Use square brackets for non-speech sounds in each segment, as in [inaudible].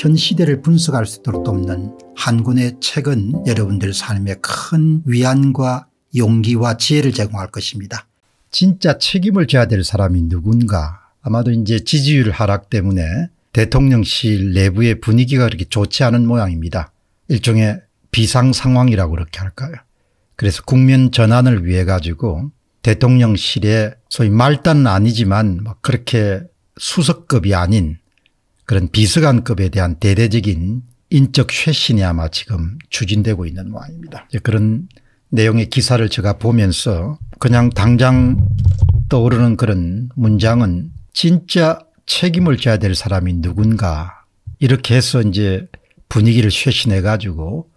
현 시대를 분석할 수 있도록 돕는 한 권의 책은 여러분들 삶에 큰 위안과 용기와 지혜를 제공할 것입니다. 진짜 책임을 져야 될 사람이 누군가 아마도 이제 지지율 하락 때문에 대통령실 내부의 분위기가 그렇게 좋지 않은 모양입니다. 일종의 비상 상황이라고 그렇게 할까요. 그래서 국면 전환을 위해 가지고 대통령실에 소위 말단은 아니지만 뭐 그렇게 수석급이 아닌 그런 비서관급에 대한 대대적인 인적 쇄신이 아마 지금 추진되고 있는 모양입니다. 그런 내용의 기사를 제가 보면서 그냥 당장 떠오르는 그런 문장은 진짜 책임을 져야 될 사람이 누군가 이렇게 해서 이제 분위기를 쇄신해 가지고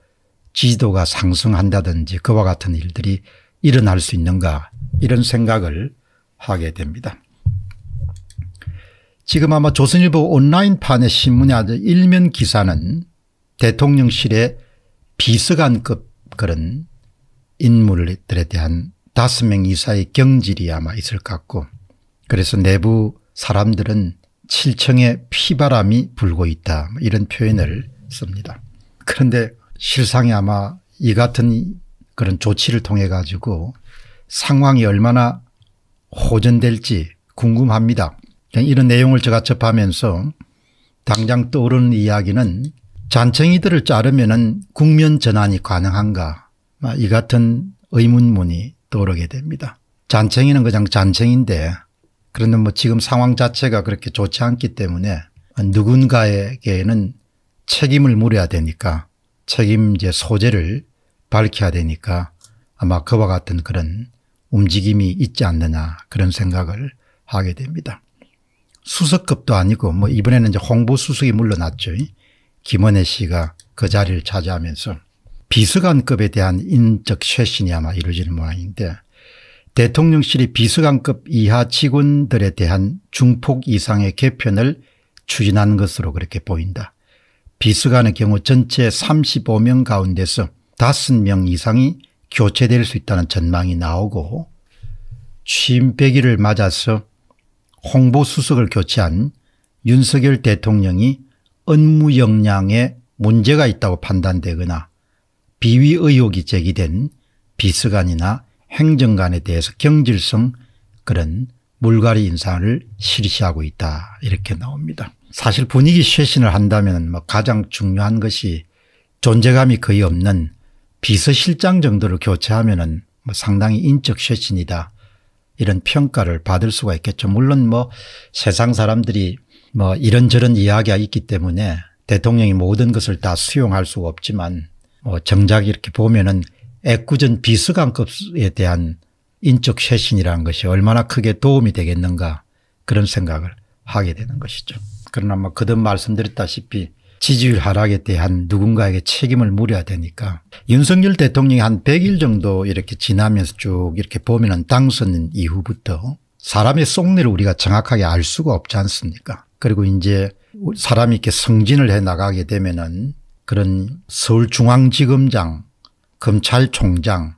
지지도가 상승한다든지 그와 같은 일들이 일어날 수 있는가 이런 생각을 하게 됩니다. 지금 아마 조선일보 온라인판의 신문에 아주 일면 기사는 대통령실의 비서관급 그런 인물들에 대한 다섯 명 이상의 경질이 아마 있을 것 같고 그래서 내부 사람들은 7층에 피바람이 불고 있다 이런 표현을 씁니다. 그런데 실상에 아마 이 같은 그런 조치를 통해 가지고 상황이 얼마나 호전될지 궁금합니다. 이런 내용을 제가 접하면서 당장 떠오르는 이야기는 잔챙이들을 자르면 국면 전환이 가능한가 이 같은 의문문이 떠오르게 됩니다. 잔챙이는 그냥 잔챙인데 그런데 뭐 지금 상황 자체가 그렇게 좋지 않기 때문에 누군가에게는 책임을 물어야 되니까 책임제 소재를 밝혀야 되니까 아마 그와 같은 그런 움직임이 있지 않느냐 그런 생각을 하게 됩니다. 수석급도 아니고 뭐 이번에는 이제 홍보수석이 물러났죠. 김원혜 씨가 그 자리를 차지하면서 비서관급에 대한 인적 쇄신이 아마 이루어지는 모양인데 대통령실이 비서관급 이하 직원들에 대한 중폭 이상의 개편을 추진한 것으로 그렇게 보인다. 비서관의 경우 전체 35명 가운데서 5명 이상이 교체될 수 있다는 전망이 나오고 취임 100일을 맞아서 홍보수석을 교체한 윤석열 대통령이 업무 역량에 문제가 있다고 판단되거나 비위 의혹이 제기된 비서관이나 행정관에 대해서 경질성 그런 물갈이 인사를 실시하고 있다 이렇게 나옵니다. 사실 분위기 쇄신을 한다면 뭐 가장 중요한 것이 존재감이 거의 없는 비서실장 정도를 교체하면 뭐 상당히 인적 쇄신이다 이런 평가를 받을 수가 있겠죠. 물론 뭐 세상 사람들이 뭐 이런저런 이야기가 있기 때문에 대통령이 모든 것을 다 수용할 수가 없지만 뭐 정작 이렇게 보면은 애꿎은 비수관급에 대한 인적 쇄신이라는 것이 얼마나 크게 도움이 되겠는가 그런 생각을 하게 되는 것이죠. 그러나 뭐 그든 말씀드렸다시피 지지율 하락에 대한 누군가에게 책임을 물어야 되니까 윤석열 대통령이 한 100일 정도 이렇게 지나면서 쭉 이렇게 보면은 당선 이후부터 사람의 속내를 우리가 정확하게 알 수가 없지 않습니까? 그리고 이제 사람이 이렇게 성진을 해 나가게 되면은 그런 서울중앙지검장, 검찰총장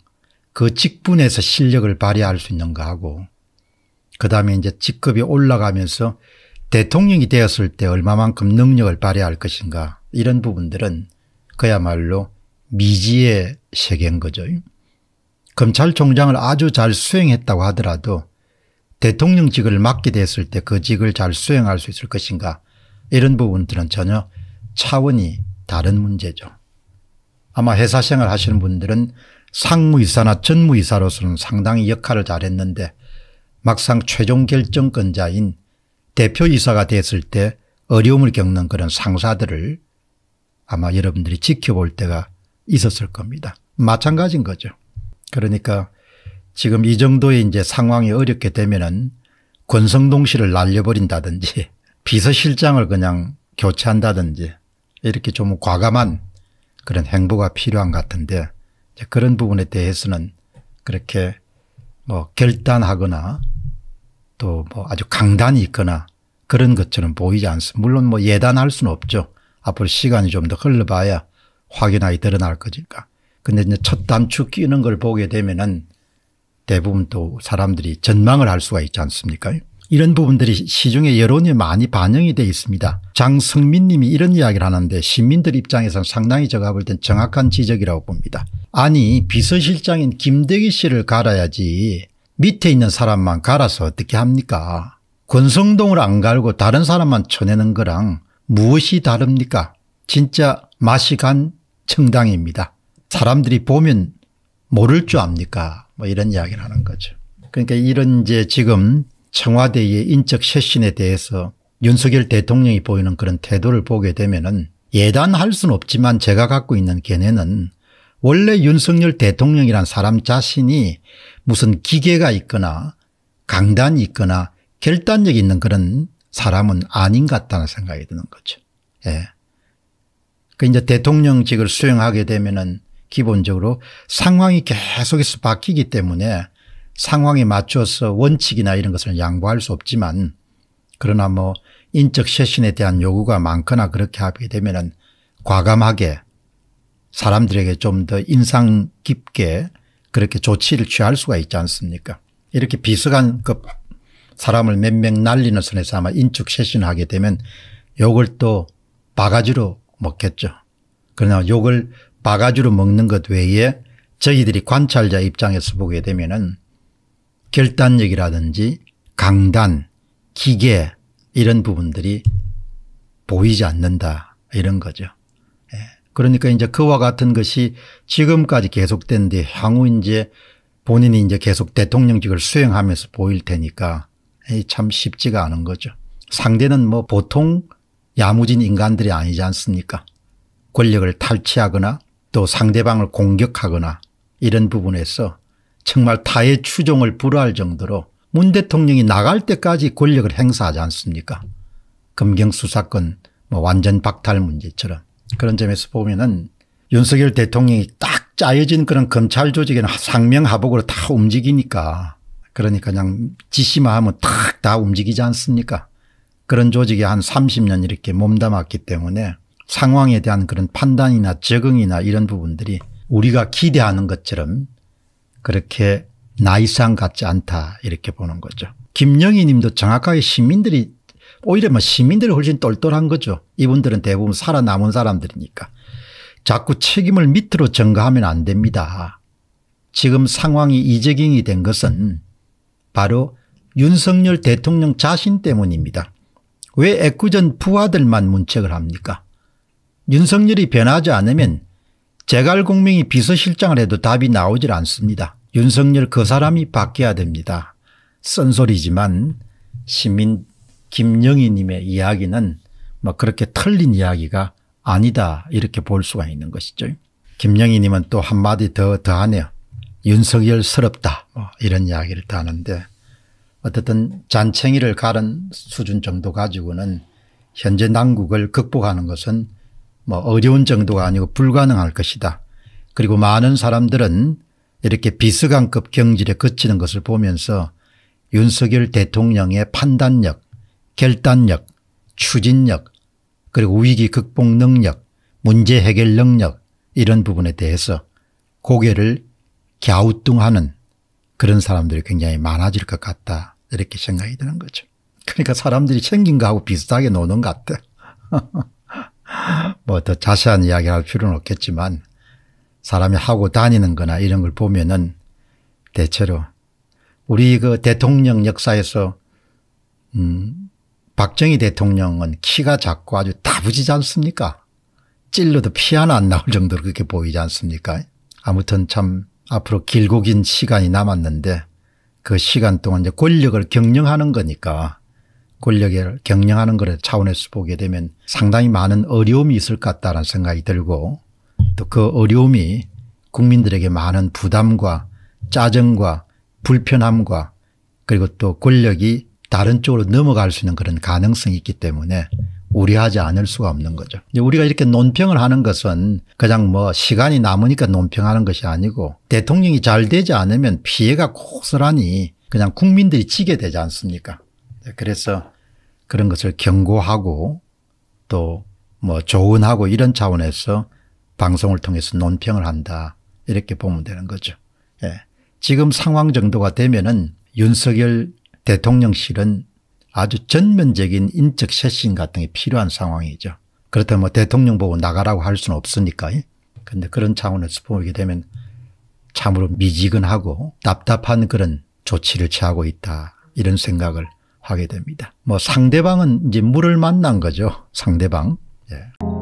그 직분에서 실력을 발휘할 수 있는가 하고 그다음에 이제 직급이 올라가면서 대통령이 되었을 때 얼마만큼 능력을 발휘할 것인가 이런 부분들은 그야말로 미지의 세계인 거죠. 검찰총장을 아주 잘 수행했다고 하더라도 대통령직을 맡게 됐을 때 그 직을 잘 수행할 수 있을 것인가 이런 부분들은 전혀 차원이 다른 문제죠. 아마 회사 생활 하시는 분들은 상무이사나 전무이사로서는 상당히 역할을 잘했는데 막상 최종 결정권자인 대표이사가 됐을 때 어려움을 겪는 그런 상사들을 아마 여러분들이 지켜볼 때가 있었을 겁니다. 마찬가지인 거죠. 그러니까 지금 이 정도의 이제 상황이 어렵게 되면은 권성동 씨를 날려버린다든지 [laughs] 비서실장을 그냥 교체한다든지 이렇게 좀 과감한 그런 행보가 필요한 것 같은데 그런 부분에 대해서는 그렇게 뭐 결단하거나 또 뭐 아주 강단이 있거나 그런 것처럼 보이지 않습니다. 물론 뭐 예단할 수는 없죠. 앞으로 시간이 좀 더 흘러봐야 확인하기 드러날 것일까 근데 이제 첫 단추 끼는 걸 보게 되면은 대부분 또 사람들이 전망을 할 수가 있지 않습니까? 이런 부분들이 시중에여론이 많이 반영이 되어 있습니다. 장성민 님이 이런 이야기를 하는데 시민들 입장에서는 상당히 제가 볼 땐 정확한 지적이라고 봅니다. 아니 비서실장인 김대기 씨를 갈아야지 밑에 있는 사람만 갈아서 어떻게 합니까? 권성동을 안 갈고 다른 사람만 쳐내는 거랑 무엇이 다릅니까 진짜 맛이 간 청당입니다. 사람들이 보면 모를 줄 압니까 뭐 이런 이야기를 하는 거죠. 그러니까 이런 이제 지금 청와대의 인적 쇄신에 대해서 윤석열 대통령이 보이는 그런 태도를 보게 되면은 예단할 수는 없지만 제가 갖고 있는 견해는 원래 윤석열 대통령이란 사람 자신이 무슨 기계가 있거나 강단이 있거나 결단력이 있는 그런 사람은 아닌 것 같다는 생각이 드는 거죠. 예. 그 이제 대통령직을 수행하게 되면은 기본적으로 상황이 계속해서 바뀌기 때문에 상황에 맞춰서 원칙이나 이런 것을 양보할 수 없지만 그러나 뭐 인적 쇄신에 대한 요구가 많거나 그렇게 하게 되면은 과감하게 사람들에게 좀 더 인상 깊게 그렇게 조치를 취할 수가 있지 않습니까? 이렇게 비서관급 사람을 몇 명 날리는 선에서 아마 인축 쇄신하게 되면 욕을 또 바가지로 먹겠죠. 그러나 욕을 바가지로 먹는 것 외에 저희들이 관찰자 입장에서 보게 되면은 결단력이라든지 강단, 기계 이런 부분들이 보이지 않는다 이런 거죠. 예. 그러니까 이제 그와 같은 것이 지금까지 계속된뒤 향후 이제 본인이 이제 계속 대통령직을 수행하면서 보일 테니까 참 쉽지가 않은 거죠. 상대는 뭐 보통 야무진 인간들이 아니지 않습니까? 권력을 탈취하거나 또 상대방을 공격하거나 이런 부분에서 정말 타의 추종을 불허할 정도로 문 대통령이 나갈 때까지 권력을 행사하지 않습니까? 금경수 사건 뭐 완전 박탈 문제처럼 그런 점에서 보면은 윤석열 대통령이 딱 짜여진 그런 검찰 조직에는 상명하복으로 다 움직이니까 그러니까 그냥 지시만 하면 탁다 움직이지 않습니까? 그런 조직이 한 30년 이렇게 몸담았기 때문에 상황에 대한 그런 판단이나 적응이나 이런 부분들이 우리가 기대하는 것처럼 그렇게 나이상 같지 않다 이렇게 보는 거죠. 김영희 님도 정확하게 시민들이 오히려 뭐 시민들이 훨씬 똘똘한 거죠. 이분들은 대부분 살아남은 사람들이니까. 자꾸 책임을 밑으로 전가하면 안 됩니다. 지금 상황이 이재경이 된 것은 바로 윤석열 대통령 자신 때문입니다. 왜 애꿎은 부하들만 문책을 합니까? 윤석열이 변하지 않으면 제갈공명이 비서실장을 해도 답이 나오질 않습니다. 윤석열 그 사람이 바뀌어야 됩니다. 쓴소리지만 시민 김영희님의 이야기는 뭐 그렇게 틀린 이야기가 아니다 이렇게 볼 수가 있는 것이죠. 김영희님은 또 한마디 더 더하네요. 윤석열스럽다 뭐 어. 이런 이야기를 따는데 어쨌든 잔챙이를 가른 수준 정도 가지고는 현재 난국을 극복하는 것은 뭐 어려운 정도가 아니고 불가능할 것이다. 그리고 많은 사람들은 이렇게 비스강급 경질에 그치는 것을 보면서 윤석열 대통령의 판단력, 결단력, 추진력, 그리고 위기 극복 능력, 문제 해결 능력 이런 부분에 대해서 고개를 갸우뚱하는 그런 사람들이 굉장히 많아질 것 같다 이렇게 생각이 드는 거죠. 그러니까 사람들이 생긴 거하고 비슷하게 노는 것 같아. [laughs] 뭐 더 자세한 이야기할 필요는 없겠지만 사람이 하고 다니는 거나 이런 걸 보면은 대체로 우리 그 대통령 역사에서 음, 박정희 대통령은 키가 작고 아주 다부지지 않습니까? 찔러도 피 하나 안 나올 정도로 그렇게 보이지 않습니까? 아무튼 참 앞으로 길고 긴 시간이 남았는데 그 시간 동안 이제 권력을 경영하는 거니까 권력을 경영하는 거를 차원에서 보게 되면 상당히 많은 어려움이 있을 것 같다는 생각이 들고 또 그 어려움이 국민들에게 많은 부담과 짜증과 불편함과 그리고 또 권력이 다른 쪽으로 넘어갈 수 있는 그런 가능성이 있기 때문에 우려하지 않을 수가 없는 거죠. 우리가 이렇게 논평을 하는 것은 그냥 뭐 시간이 남으니까 논평하는 것이 아니고 대통령이 잘 되지 않으면 피해가 고스란히 그냥 국민들이 지게 되지 않습니까? 네, 그래서 그런 것을 경고하고 또 뭐 조언하고 이런 차원에서 방송을 통해서 논평을 한다 이렇게 보면 되는 거죠. 예. 지금 상황 정도가 되면은 윤석열 대통령실은 아주 전면적인 인적 쇄신 같은 게 필요한 상황이죠. 그렇다면 뭐 대통령 보고 나가라고 할 수는 없으니까. 그런데 예? 그런 차원에서 보게 되면 참으로 미지근하고 답답한 그런 조치를 취하고 있다. 이런 생각을 하게 됩니다. 뭐 상대방은 이제 물을 만난 거죠. 상대방. 예.